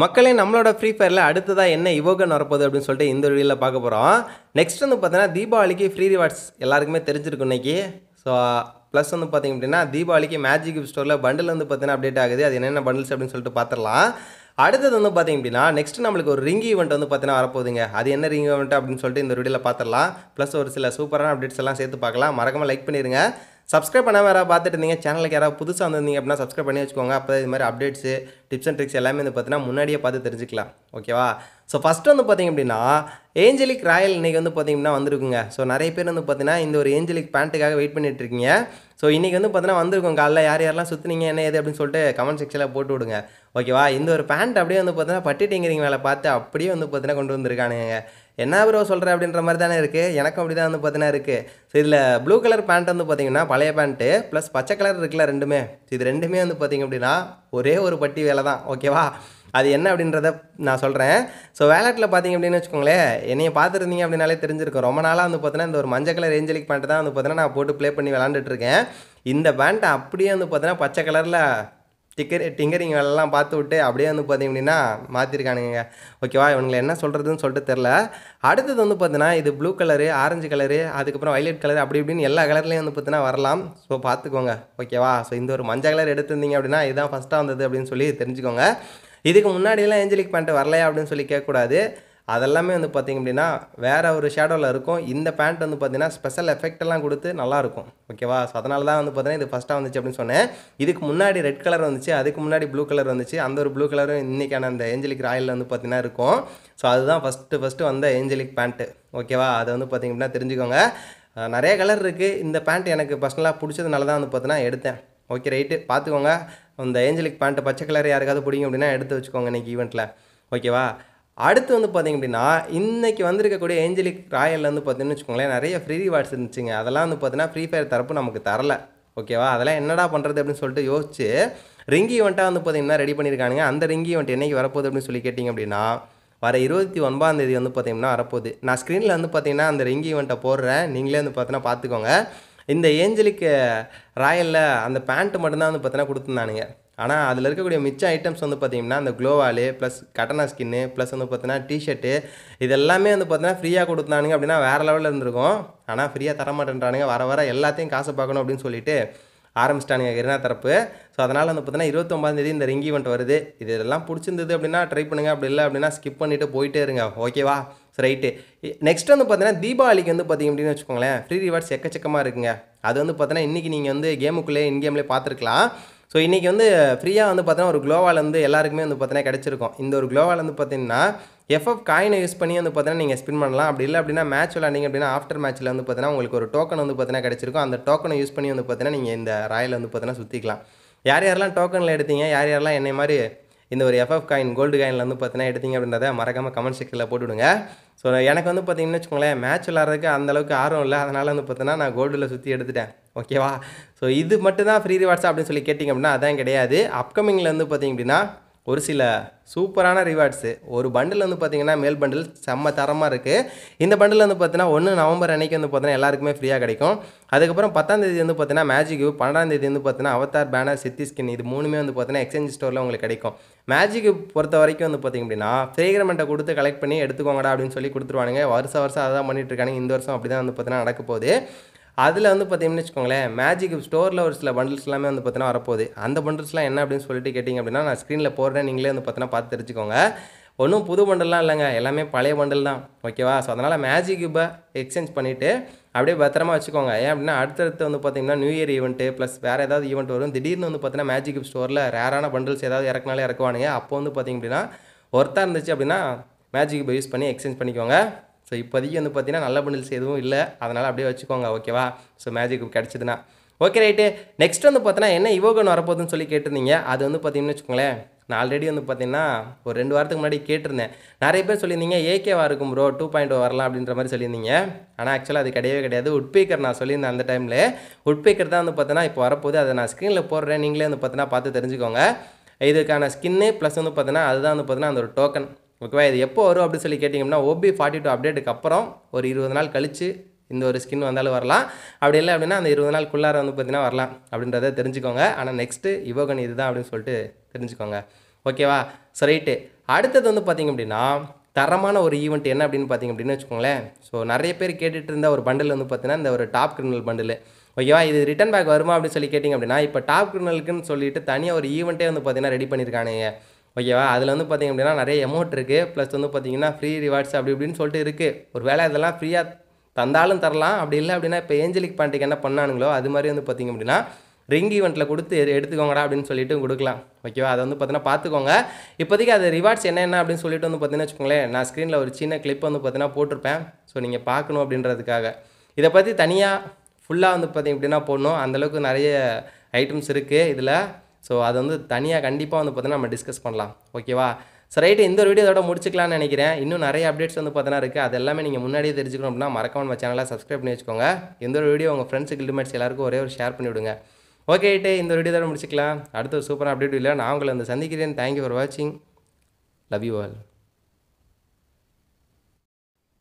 மக்களே நம்மளோட ஃப்ரீ ஃபயரில் அடுத்ததாக என்ன இவோகன் வரப்போகுது அப்படின்னு சொல்லிட்டு இந்த வீடியோவில் பார்க்க போகிறோம் நெக்ஸ்ட் வந்து பார்த்தீங்கன்னா தீபாவளிக்கு ஃப்ரீ ரிவார்ட்ஸ் எல்லாருக்குமே தெரிஞ்சிருக்கும் இன்றைக்கி ஸோ ப்ளஸ் வந்து பார்த்திங்க அப்படின்னா தீபாவளிக்கு மேஜிக் ஸ்டோரில் பண்டில் வந்து பார்த்தீங்கன்னா அப்டேட் ஆகுது அது என்னென்ன பண்டில்ஸ் அப்படின்னு சொல்லிட்டு பார்த்துடலாம் அடுத்தது வந்து பார்த்திங்க அப்படின்னா நெக்ஸ்ட் நம்மளுக்கு ஒரு ரிங் ஈவெண்ட் வந்து பார்த்தீங்கன்னா வரப்போகுதுங்க அது என்ன ரிங் ஈவெண்ட் அப்படின்னு சொல்லிட்டு இந்த வீடியோவில் பார்த்துடலாம் ப்ளஸ் ஒரு சில சூப்பரான அப்டேட்ஸ் எல்லாம் சேர்த்து பார்க்கலாம் மறக்காமல் லைக் பண்ணிடுங்க சப்ஸ்கிரைப் பண்ணாமல் யாராவது பார்த்துட்டு இருந்தீங்க சேனலுக்கு யாராவது புதுசாக வந்திருந்தீங்க அப்படின்னா சப்ஸ்கிரைப் பண்ணி வச்சுக்கோங்க அப்போ இது மாதிரி அப்டேட்ஸு டிப்ஸ் அண்ட் ட்ரிக்ஸ் எல்லாமே வந்து பார்த்தீங்கன்னா முன்னாடியே பார்த்து தெரிஞ்சுக்கலாம் ஓகேவா ஸோ ஃபஸ்ட் வந்து பார்த்திங்க அப்படின்னா ஏஞ்சலிக் ராயல் இன்றைக்கி வந்து பார்த்திங்கன்னா வந்திருக்குங்க ஸோ நிறைய பேர் வந்து பார்த்தீங்கன்னா இந்த ஒரு ஏஞ்சலிக் பேண்ட்டுக்காக வெயிட் பண்ணிகிட்டு இருக்கீங்க ஸோ இன்றைக்கி வந்து பார்த்தீங்கன்னா வந்திருக்கும் காலைல யார் யாரெல்லாம் சுற்றுனீங்க என்ன ஏது அப்படின்னு சொல்லிட்டு கமெண்ட் செக்ஷனில் போட்டு விடுங்க ஓகேவா இந்த ஒரு பேண்ட் அப்படியே வந்து பார்த்தீங்கன்னா பட்டிட்டிங்கிறீங்க வேலை பார்த்து அப்படியே வந்து பார்த்தீங்கன்னா கொண்டு வந்திருக்கானுங்க என்ன ப்ரோ சொல்கிறேன் அப்படின்ற மாதிரி தானே இருக்குது எனக்கும் அப்படி தான் வந்து பார்த்தீங்கன்னா இருக்குது ஸோ இதில் ப்ளூ கலர் பேண்ட் வந்து பார்த்திங்கன்னா பழைய பேண்ட்டு ப்ளஸ் பச்சை கலர் இருக்குல்ல ரெண்டுமே ஸோ இது ரெண்டுமே வந்து பார்த்திங்க அப்படின்னா ஒரே ஒரு பட்டி வேலை தான் ஓகேவா அது என்ன அப்படின்றத நான் சொல்கிறேன் ஸோ வேலட்டில் பார்த்தீங்க அப்படின்னு வச்சுக்கோங்களேன் என்னையை பார்த்துருந்தீங்க அப்படின்னாலே தெரிஞ்சிருக்கும் ரொம்ப நாளாக வந்து பார்த்தீங்கன்னா இந்த ஒரு மஞ்சள் கலர் ஏஞ்சலிக் பேண்ட்டு தான் வந்து பார்த்தீங்கன்னா நான் போட்டு ப்ளே பண்ணி விளாண்டுட்டு இருக்கேன் இந்த பேண்ட்டை அப்படியே வந்து பார்த்தீங்கன்னா பச்சை கலரில் டிக்கர் டிங்கரிங் வேலைலாம் பார்த்து விட்டு அப்படியே வந்து பார்த்தீங்க அப்படின்னா மாற்றிருக்கானுங்க ஓகேவா இவங்களை என்ன சொல்கிறதுன்னு சொல்லிட்டு தெரில அடுத்தது வந்து பார்த்தீங்கன்னா இது ப்ளூ கலரு ஆரஞ்சு கலரு அதுக்கப்புறம் வைலட் கலர் அப்படி இப்படின்னு எல்லா கலர்லேயும் வந்து பார்த்தீங்கன்னா வரலாம் ஸோ பார்த்துக்கோங்க ஓகேவா ஸோ இந்த ஒரு மஞ்சள் கலர் எடுத்திருந்தீங்க அப்படின்னா இதுதான் ஃபஸ்ட்டாக வந்தது அப்படின்னு சொல்லி தெரிஞ்சுக்கோங்க இதுக்கு முன்னாடியெல்லாம் ஏஞ்சலிக் பேண்ட் வரலையா அப்படின்னு சொல்லி கேட்கக்கூடாது அதெல்லாமே வந்து பார்த்திங்க அப்படின்னா வேறு ஒரு ஷேடோவில் இருக்கும் இந்த பேண்ட் வந்து பார்த்திங்கன்னா ஸ்பெஷல் எஃபெக்டெல்லாம் கொடுத்து நல்லாயிருக்கும் ஓகேவா ஸோ அதனால தான் வந்து பார்த்திங்கன்னா இது ஃபஸ்ட்டாக வந்துச்சு அப்படின்னு சொன்னேன் இதுக்கு முன்னாடி ரெட் கலர் வந்துச்சு அதுக்கு முன்னாடி ப்ளூ கலர் வந்துச்சு அந்த ஒரு ப்ளூ கலரும் இன்றைக்கான அந்த ஏஞ்சலிக் ராயில் வந்து பார்த்திங்கன்னா இருக்கும் ஸோ அதுதான் ஃபஸ்ட்டு ஃபஸ்ட்டு வந்த ஏஞ்சலிக் பேண்ட்டு ஓகேவா அதை வந்து பார்த்திங்க அப்படின்னா தெரிஞ்சுக்கோங்க நிறைய கலர் இருக்குது இந்த பேண்ட் எனக்கு பர்சனலாக பிடிச்சதுனால தான் வந்து பார்த்தீங்கன்னா எடுத்தேன் ஓகே ரைட்டு பார்த்துக்கோங்க இந்த ஏஞ்சலிக் பேண்ட்டு பச்சை கலர் யாருக்காவது பிடிக்கும் அப்படின்னா எடுத்து வச்சுக்கோங்க இன்றைக்கி ஈவெண்ட்டில் ஓகேவா அடுத்து வந்து பார்த்திங்க அப்படின்னா இன்றைக்கி வந்திருக்கக்கூடிய ஏஞ்சலிக் ராயலில் வந்து பார்த்தீங்கன்னு வச்சுக்கோங்களேன் நிறைய ஃப்ரீ ரிவார்ட்ஸ் இருந்துச்சுங்க அதெல்லாம் வந்து பார்த்தீங்கன்னா ஃப்ரீ ஃபயர் தரப்பு நமக்கு தரல ஓகேவா அதெல்லாம் என்னடா பண்ணுறது அப்படின்னு சொல்லிட்டு யோசிச்சு ரிங்கி வண்ட்டாக வந்து பார்த்திங்கன்னா ரெடி பண்ணியிருக்கானுங்க அந்த ரிங்கி வந்துட்டு என்றைக்கு வரப்போகுது அப்படின்னு சொல்லி கேட்டிங்க அப்படின்னா வர இருபத்தி ஒன்பதாம் தேதி வந்து பார்த்திங்கன்னா வரப்போகுது நான் ஸ்க்ரீனில் வந்து பார்த்திங்கன்னா அந்த ரிங்கி வந்துட்ட போடுறேன் நீங்களே வந்து பார்த்தீங்கன்னா பார்த்துக்கோங்க இந்த ஏஞ்சலிக்கு ராயலில் அந்த பேண்ட்டு மட்டும்தான் வந்து பார்த்தீங்கன்னா கொடுத்துருந்தானுங்க ஆனால் அதில் இருக்கக்கூடிய மிச்ச ஐட்டம்ஸ் வந்து பார்த்திங்கன்னா அந்த gloo wall plus katana skin plus வந்து பார்த்தீங்கன்னா டிஷர்ட்டு இது எல்லாமே வந்து பார்த்தீங்கன்னா ஃப்ரீயாக கொடுத்தானுங்க அப்படின்னா வேறு லெவலில் இருந்திருக்கும் ஆனால் ஃப்ரீயாக தர மாட்டேன்றானுங்க வர வர எல்லாத்தையும் காசு பார்க்கணும் அப்படின்னு சொல்லிட்டு ஆரம்பிச்சிட்டானுங்க கிருணா தரப்பு ஸோ அதனால் வந்து பார்த்தீங்கன்னா இருபத்தொம்பதாந்தேதி இந்த ரிங் இவெண்ட் வருது இது இதெல்லாம் பிடிச்சிருந்தது அப்படின்னா ட்ரை பண்ணுங்கள் அப்படி இல்லை அப்படின்னா ஸ்கிப் பண்ணிவிட்டு போயிட்டே இருங்க ஓகேவா ரைட்டு நெக்ஸ்ட் வந்து பார்த்தீங்கன்னா தீபாவளிக்கு வந்து பார்த்திங்க அப்படின்னு வச்சுக்கோங்களேன் ஃப்ரீ ரிவார்ட்ஸ் எக்கச்சக்கமாக இருக்குங்க அது வந்து பார்த்தீங்கன்னா இன்றைக்கி நீங்கள் வந்து கேமுக்குள்ளே கேம்லேயே பார்த்துருக்கலாம் ஸோ இன்றைக்கி வந்து ஃப்ரீயாக வந்து பார்த்தீங்கன்னா ஒரு க்ளோவாலேருந்து வந்து எல்லாருக்குமே வந்து பார்த்தீங்கன்னா கிடச்சிருக்கும் இந்த ஒரு க்ளோவால் வந்து பார்த்தீங்கன்னா எஃப்எஃப் காயினை யூஸ் பண்ணி வந்து பார்த்தீங்கன்னா நீங்கள் ஸ்பின் பண்ணலாம் அப்படி இல்லை அப்படின்னா மேட்ச் விளாண்டிங்க அப்படின்னா ஆஃப்டர் மேட்ச்சில் வந்து பார்த்தீங்கன்னா உங்களுக்கு ஒரு டோக்கன் வந்து பார்த்தீங்கன்னா கிடச்சிருக்கும் அந்த டோக்கனை யூஸ் பண்ணி வந்து பார்த்தீங்கன்னா நீங்கள் இந்த ராயில் வந்து பார்த்தீங்கன்னா சுற்றிக்கலாம் யார் யாரெல்லாம் டோக்கனில் எடுத்தீங்க யார் யாரெல்லாம் என்னை மாதிரி இந்த ஒரு எஃப்எஃப் காயின் கோல்டு காயினில் வந்து பார்த்தீங்கன்னா எடுத்தீங்க அப்படின்றத மறக்காமல் கமெண்ட் செக்ஷனில் போட்டுவிடுங்க ஸோ எனக்கு வந்து பார்த்தீங்கன்னு வச்சுக்கோங்களேன் மேட்ச் விளாட்றதுக்கு அந்தளவுக்கு ஆர்வம் இல்லை அதனால் வந்து பார்த்தீங்கன்னா நான் கோல்டில் சுற்றி எடுத்துட்டேன் ஓகேவா ஸோ இது மட்டும்தான் ஃப்ரீ ரிவார்ட்ஸ் அப்படின்னு சொல்லி கேட்டிங்க அப்படின்னா அதான் கிடையாது அப்கமிங்கில் வந்து பார்த்திங்க அப்படின்னா ஒரு சில சூப்பரான ரிவார்ட்ஸு ஒரு பண்டில் வந்து பார்த்திங்கன்னா மேல் பண்டில் செம்ம தரமாக இருக்குது இந்த பண்டில் வந்து பார்த்தீங்கன்னா ஒன்று நவம்பர் அன்றைக்கி வந்து பார்த்தீங்கன்னா எல்லாருக்குமே ஃப்ரீயாக கிடைக்கும் அதுக்கப்புறம் பத்தாந்தேதி வந்து பார்த்தீங்கன்னா மேஜிக் பன்னெண்டாம் தேதி வந்து பார்த்தீங்கன்னா அவத்தார் பேனர் சித்தி ஸ்கின் இது மூணுமே வந்து பார்த்தீங்கன்னா எக்ஸ்சேஞ்ச் ஸ்டோரில் உங்களுக்கு கிடைக்கும் மேஜிக் பொறுத்த வரைக்கும் வந்து பார்த்திங்க அப்படின்னா ஃப்ரீகிரமெண்ட்டை கொடுத்து கலெக்ட் பண்ணி எடுத்துக்கோங்கடா அப்படின்னு சொல்லி கொடுத்துருவானுங்க வருஷம் வருஷம் அதான் பண்ணிட்டு இருக்காங்க இந்த வருஷம் அப்படி தான் வந்து பார்த்தீங்கன்னா நடக்க போகுது அதில் வந்து பார்த்திங்கன்னு வச்சுக்கோங்களேன் மேஜிக் ஸ்டோரில் ஒரு சில பண்டில்ஸ் எல்லாமே வந்து பார்த்தீங்கன்னா வரப்போகுது அந்த பண்டில்ஸ்லாம் என்ன அப்படின்னு சொல்லிட்டு கேட்டிங்க அப்படின்னா நான் ஸ்க்ரீனில் போடுறேன் நீங்களே வந்து பார்த்தீங்கன்னா பார்த்து தெரிஞ்சுக்கோங்க ஒன்றும் புது பண்டல்லாம் இல்லைங்க எல்லாமே பழைய பண்டல் தான் ஓகேவா ஸோ அதனால் மேஜிக் கியூபை எக்ஸ்சேஞ்ச் பண்ணிவிட்டு அப்படியே பத்திரமா வச்சுக்கோங்க ஏன் அப்படின்னா அடுத்தடுத்து வந்து பார்த்திங்கன்னா நியூ இயர் ஈவெண்ட்டு ப்ளஸ் வேறு ஏதாவது ஈவெண்ட் வரும் திடீர்னு வந்து பார்த்தீங்கன்னா மேஜிக் கியூப் ஸ்டோரில் ரேரான பண்டில்ஸ் ஏதாவது இறக்குனாலே இறக்குவானுங்க அப்போ வந்து பார்த்திங்க அப்படின்னா ஒர்த்தாக இருந்துச்சு அப்படின்னா மேஜிக் யூஸ் பண்ணி எக்ஸ்சேஞ்ச் பண்ணிக்கோங்க ஸோ இப்போதைக்கு வந்து பார்த்தீங்கன்னா நல்ல பண்டில்ஸ் எதுவும் இல்லை அதனால் அப்படியே வச்சுக்கோங்க ஓகேவா ஸோ மேஜிக் கிடச்சிதுன்னா ஓகே ரைட்டு நெக்ஸ்ட் வந்து பார்த்தீங்கன்னா என்ன இவோகன் வரப்போகுதுன்னு சொல்லி கேட்டிருந்தீங்க அது வந்து பார்த்தீங்கன்னு வச்சுக்கோங்களேன் நான் ஆல்ரெடி வந்து பார்த்தீங்கன்னா ஒரு ரெண்டு வாரத்துக்கு முன்னாடி கேட்டிருந்தேன் நிறைய பேர் சொல்லியிருந்தீங்க ஏகேவா இருக்கும் ப்ரோ டூ பாயிண்ட் oh வரலாம் அப்படின்ற மாதிரி சொல்லியிருந்தீங்க ஆனால் ஆக்சுவலாக அது கிடையவே கிடையாது உட்பேக்கர் நான் சொல்லியிருந்தேன் அந்த டைமில் உட்பேக்கர் தான் வந்து பார்த்தீங்கன்னா இப்போ வரப்போது அதை நான் ஸ்க்ரீனில் போடுறேன் நீங்களே வந்து பார்த்தீங்கன்னா பார்த்து தெரிஞ்சுக்கோங்க இதுக்கான ஸ்கின்னு ப்ளஸ் வந்து பார்த்தீங்கன்னா அதுதான் வந்து பார்த்தீங்கன்னா அந்த ஒரு டோக்கன் ஓகேவா இது எப்போ வரும் அப்படின்னு சொல்லி கேட்டிங்கன்னா ஓபி ஃபார்ட்டி டூ அப்டேட்டுக்கு அப்புறம் ஒரு இருபது நாள் கழித்து இந்த ஒரு ஸ்கின் வந்தாலும் வரலாம் அப்படி இல்லை அப்படின்னா அந்த இருபது நாளுக்குள்ளார வந்து பார்த்திங்கன்னா வரலாம் அப்படின்றத தெரிஞ்சுக்கோங்க ஆனால் நெக்ஸ்ட்டு இவோகன் இதுதான் அப்படின்னு சொல்லிட்டு தெரிஞ்சுக்கோங்க ஓகேவா சரிட்டு அடுத்தது வந்து பார்த்திங்க அப்படின்னா தரமான ஒரு ஈவெண்ட் என்ன அப்படின்னு பார்த்திங்க அப்படின்னு வச்சுக்கோங்களேன் ஸோ நிறைய பேர் கேட்டுட்டு இருந்த ஒரு பண்டில் வந்து பார்த்தீங்கன்னா இந்த ஒரு டாப் கிரிமினல் பண்டில் ஓகேவா இது ரிட்டன் பேக் வருமா அப்படின்னு சொல்லி கேட்டிங்க அப்படின்னா இப்போ டாப் கிரிமினலுக்குன்னு சொல்லிட்டு தனியாக ஒரு ஈவெண்ட்டே வந்து பார்த்தீங்கன்னா ரெடி பண்ணியிருக்கானுங்க ஓகேவா அதில் வந்து பார்த்திங்க அப்படின்னா நிறைய எமௌண்ட் இருக்குது ப்ளஸ் வந்து பார்த்திங்கன்னா ஃப்ரீ ரிவார்ட்ஸ் அப்படி இப்படின்னு சொல்லிட்டு இருக்குது ஒரு வேலை இதெல்லாம் ஃப்ரீயாக தந்தாலும் தரலாம் அப்படி இல்லை அப்படின்னா இப்போ ஏஞ்சலிக் பாண்டிக்கு என்ன பண்ணானுங்களோ அது மாதிரி வந்து பார்த்திங்க அப்படின்னா ரிங் ஈவெண்ட்டில் கொடுத்து எடுத்துக்கோங்கடா அப்படின்னு சொல்லிட்டு கொடுக்கலாம் ஓகேவா அதை வந்து பார்த்தீங்கன்னா பார்த்துக்கோங்க இப்போதைக்கு அது ரிவார்ட்ஸ் என்னென்ன அப்படின்னு சொல்லிட்டு வந்து பார்த்தீங்கன்னா வச்சுக்கோங்களேன் நான் ஸ்க்ரீனில் ஒரு சின்ன கிளிப் வந்து பார்த்தீங்கன்னா போட்டிருப்பேன் ஸோ நீங்கள் பார்க்கணும் அப்படின்றதுக்காக இதை பற்றி தனியாக ஃபுல்லாக வந்து பார்த்திங்க அப்படின்னா போடணும் அந்தளவுக்கு நிறைய ஐட்டம்ஸ் இருக்குது இதில் ஸோ அது வந்து தனியாக கண்டிப்பாக வந்து பார்த்தீங்கன்னா நம்ம டிஸ்கஸ் பண்ணலாம் ஓகேவா ஸோ ரைட்டு இந்த ஒரு வீடியோ இதோட முடிச்சிக்கலாம்னு நினைக்கிறேன் இன்னும் நிறைய அப்டேட்ஸ் வந்து பார்த்தீங்கன்னா இருக்குது அது எல்லாமே நீங்கள் முன்னாடியே தெரிஞ்சுக்கணும் அப்படின்னா மறக்காம நம்ம சேனலை சப்ஸ்கிரைப் பண்ணி வச்சுக்கோங்க இந்த ஒரு வீடியோ உங்கள் ஃப்ரெண்ட்ஸுக்கு இல்டிமேட்ஸ் எல்லாருக்கும் ஒரே ஒரு ஷேர் பண்ணிவிடுங்க ஓகே இந்த வீடியோ இதோட முடிச்சுக்கலாம் அடுத்த சூப்பராக அப்டேட் இல்லை நான் உங்களை வந்து சந்திக்கிறேன் தேங்க்யூ ஃபார் வாட்சிங் லவ் யூ ஆல்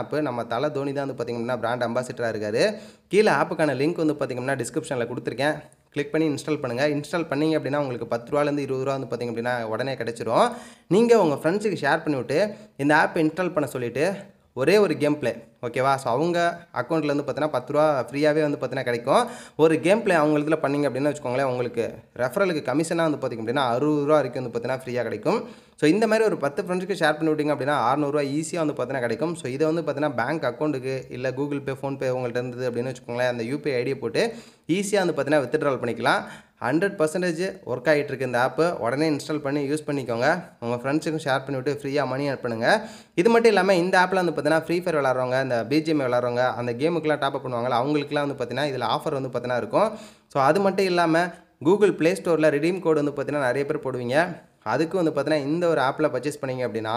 ஆப்பு நம்ம தலை தோனி தான் வந்து பார்த்திங்கன்னா பிராண்ட் அம்பாசிடராக இருக்கார் கீழே ஆப்புக்கான லிங்க் வந்து பார்த்திங்கன்னா டிஸ்கிரிப்ஷனில் கொடுத்துருக்கேன் கிளிக் பண்ணி இன்ஸ்டால் பண்ணுங்கள் இன்ஸ்டால் பண்ணிங்க அப்படின்னா உங்களுக்கு பத்து ரூபாலேருந்து இருபது ரூபா வந்து பார்த்திங்க அப்படின்னா உடனே கிடச்சிரும் நீங்கள் உங்கள் ஃப்ரெண்ட்ஸுக்கு ஷேர் பண்ணிவிட்டு இந்த ஆப் இன்ஸ்டால் பண்ண சொல்லிவிட்டு ஒரே ஒரு கேம் பிளே ஓகேவா ஸோ அவங்க அக்கௌண்ட்டில் வந்து பார்த்தீங்கன்னா பத்து ரூபா ஃப்ரீயாகவே வந்து பார்த்தீங்கன்னா கிடைக்கும் ஒரு கேம் பிளே அவங்க இதில் பண்ணிங்க அப்படின்னு வச்சுக்கோங்களேன் உங்களுக்கு ரெஃபரலுக்கு கமிஷனாக வந்து பார்த்திங்க அப்படின்னா அறுபது ரூபா வரைக்கும் வந்து பார்த்தீங்கன்னா ஃப்ரீயாக கிடைக்கும் ஸோ இந்த மாதிரி ஒரு பத்து ஃப்ரெண்ட்ஸுக்கு ஷேர் பண்ணி விட்டிங்க அப்படின்னா அறுநூறுவா ஈஸியாக வந்து பார்த்தீங்கன்னா கிடைக்கும் ஸோ இதை வந்து பார்த்தீங்கன்னா பேங்க் அக்கௌண்ட்டுக்கு இல்லை கூகுள் பே ஃபோன்பே உங்கள்கிட்ட இருந்தது அப்படின்னு வச்சுக்கோங்களேன் அந்த யூபிஐ ஐடியை போட்டு ஈஸியாக வந்து பார்த்தீங்கன்னா வித்ட்ரால் பண்ணிக்கலாம் ஹண்ட்ரட் பர்சன்டேஜ் ஒர்க் ஆகிட்டு இருக்கு இந்த ஆப்பு உடனே இன்ஸ்டால் பண்ணி யூஸ் பண்ணிக்கோங்க உங்கள் ஃப்ரெண்ட்ஸுக்கும் ஷேர் பண்ணிவிட்டு ஃப்ரீயாக மணி அனுப்புனுங்க இது மட்டும் இல்லாமல் இந்த ஆப்பில் வந்து பார்த்தீங்கன்னா ஃப்ரீ ஃபயர் விளாட்றவங்க அந்த பிஜிஎம் விளாட்றவங்க அந்த கேமுக்கெலாம் டாப்அப் பண்ணுவாங்களா அவங்களுக்குலாம் வந்து பார்த்தீங்கன்னா இதில் ஆஃபர் வந்து பார்த்தீங்கன்னா இருக்கும் ஸோ அது மட்டும் இல்லாமல் கூகுள் ப்ளே ஸ்டோரில் ரிடீம் கோடு வந்து பார்த்தீங்கன்னா நிறைய பேர் போடுவீங்க அதுக்கு வந்து பார்த்தீங்கன்னா இந்த ஒரு ஆப்பில் பர்ச்சேஸ் பண்ணிங்க அப்படின்னா